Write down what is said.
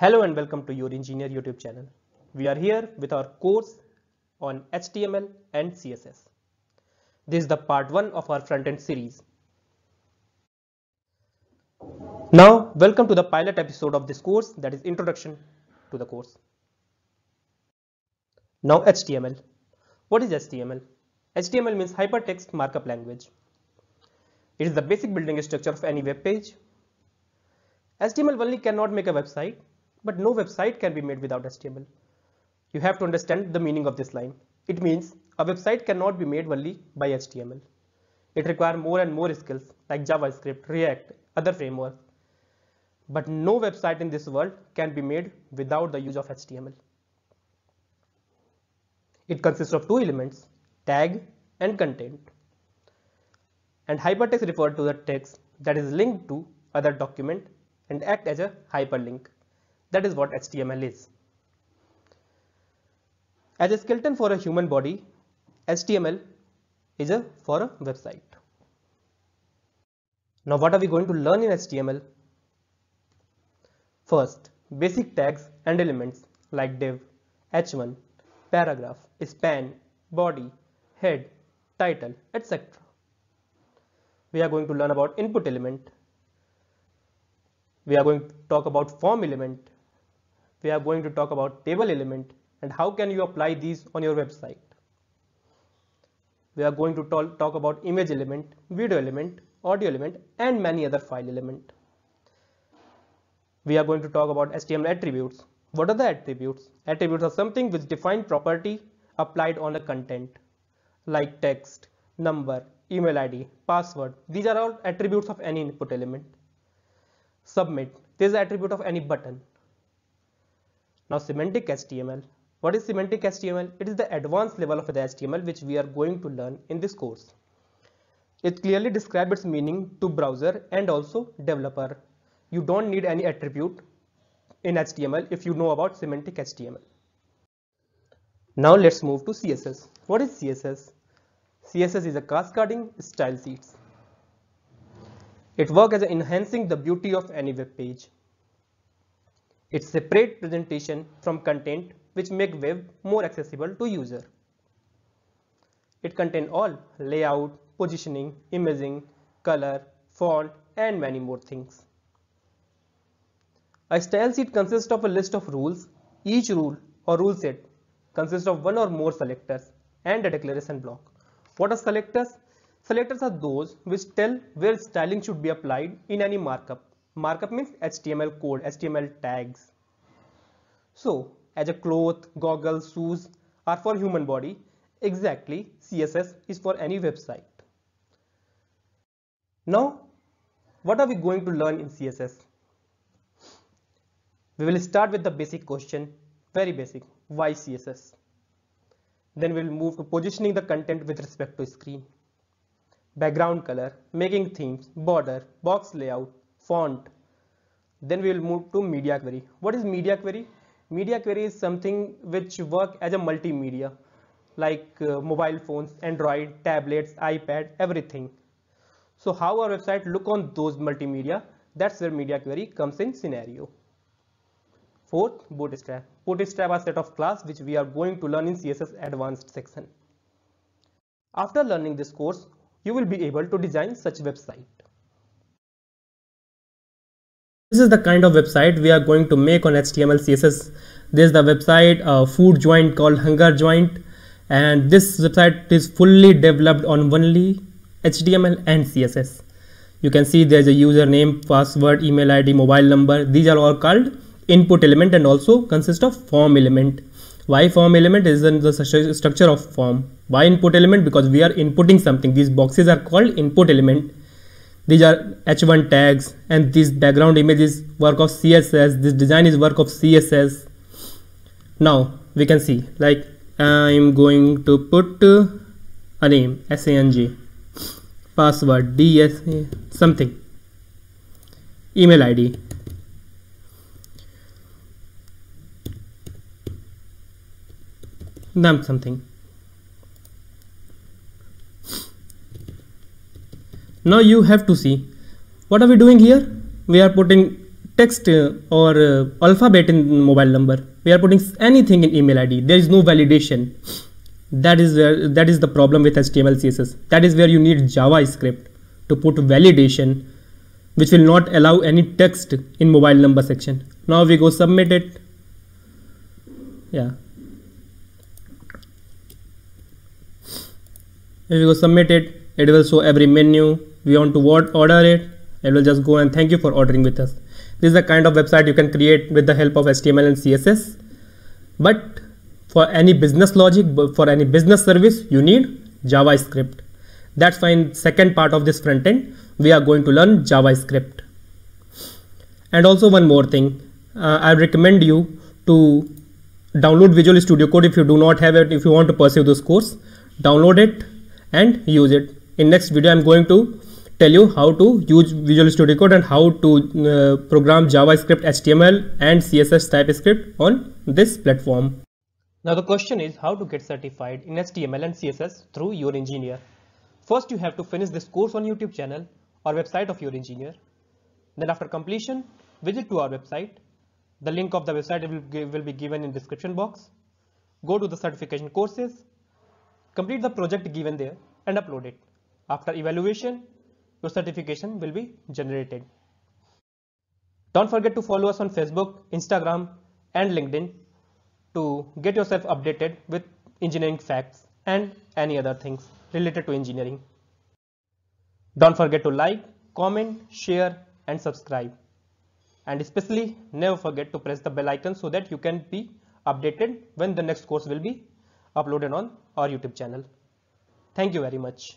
Hello and welcome to your engineer YouTube channel. We are here with our course on HTML and CSS. This is the part 1 of our front-end series. Now welcome to the pilot episode of this course that is introduction to the course. Now HTML. What is HTML? HTML means hypertext markup language. It is the basic building structure of any web page. HTML only cannot make a website but no website can be made without HTML. You have to understand the meaning of this line. It means a website cannot be made only by HTML. It requires more and more skills like JavaScript, React, other frameworks. But no website in this world can be made without the use of HTML. It consists of two elements, tag and content. And hypertext refers to the text that is linked to other document and act as a hyperlink. That is what HTML is. As a skeleton for a human body, HTML is a for a website. Now what are we going to learn in HTML? First, basic tags and elements like div, h1, paragraph, span, body, head, title, etc. We are going to learn about input element. We are going to talk about form element we are going to talk about table element and how can you apply these on your website. We are going to talk about image element, video element, audio element and many other file element. We are going to talk about HTML attributes. What are the attributes? Attributes are something which define property applied on a content like text, number, email ID, password. These are all attributes of any input element. Submit. This is attribute of any button. Now semantic HTML. What is semantic HTML? It is the advanced level of the HTML which we are going to learn in this course. It clearly describes its meaning to browser and also developer. You don't need any attribute in HTML if you know about semantic HTML. Now let's move to CSS. What is CSS? CSS is a cascading style sheets. It works as enhancing the beauty of any web page. It separates presentation from content which make web more accessible to user. It contain all layout, positioning, imaging, color, font and many more things. A style sheet consists of a list of rules. Each rule or rule set consists of one or more selectors and a declaration block. What are selectors? Selectors are those which tell where styling should be applied in any markup. Markup means HTML code, HTML tags. So as a cloth, goggles, shoes are for human body, exactly CSS is for any website. Now what are we going to learn in CSS? We will start with the basic question, very basic, why CSS? Then we'll move to positioning the content with respect to screen, background color, making themes, border, box layout, font then we will move to media query what is media query media query is something which work as a multimedia like uh, mobile phones android tablets ipad everything so how our website look on those multimedia that's where media query comes in scenario fourth bootstrap bootstrap are set of class which we are going to learn in css advanced section after learning this course you will be able to design such website this is the kind of website we are going to make on HTML CSS. This is the website uh, food joint called hunger joint and this website is fully developed on only HTML and CSS. You can see there's a username, password, email ID, mobile number. These are all called input element and also consist of form element. Why form element is in the structure of form? Why input element? Because we are inputting something. These boxes are called input element. These are H1 tags and this background image is work of CSS. This design is work of CSS. Now we can see like I'm going to put a name SANG password D S something email ID dump something now you have to see what are we doing here we are putting text uh, or uh, alphabet in mobile number we are putting anything in email id there is no validation that is where uh, that is the problem with html css that is where you need javascript to put validation which will not allow any text in mobile number section now we go submit it yeah if you go submit it it will show every menu we want to order it it will just go and thank you for ordering with us this is the kind of website you can create with the help of html and css but for any business logic for any business service you need javascript that's why in second part of this front end we are going to learn javascript and also one more thing uh, i recommend you to download visual studio code if you do not have it if you want to pursue this course download it and use it in next video i'm going to tell you how to use visual studio code and how to uh, program javascript html and css typescript on this platform now the question is how to get certified in html and css through your engineer first you have to finish this course on youtube channel or website of your engineer then after completion visit to our website the link of the website will, will be given in description box go to the certification courses complete the project given there and upload it after evaluation, your certification will be generated. Don't forget to follow us on Facebook, Instagram and LinkedIn to get yourself updated with engineering facts and any other things related to engineering. Don't forget to like, comment, share and subscribe. And especially never forget to press the bell icon so that you can be updated when the next course will be uploaded on our YouTube channel. Thank you very much.